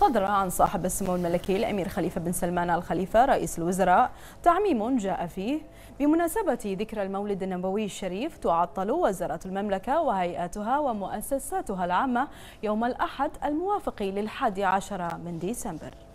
صدر عن صاحب السمو الملكي الأمير خليفة بن سلمان الخليفة رئيس الوزراء تعميم جاء فيه بمناسبة ذكرى المولد النبوي الشريف تعطل وزارة المملكة وهيئاتها ومؤسساتها العامة يوم الأحد الموافق للحادي عشر من ديسمبر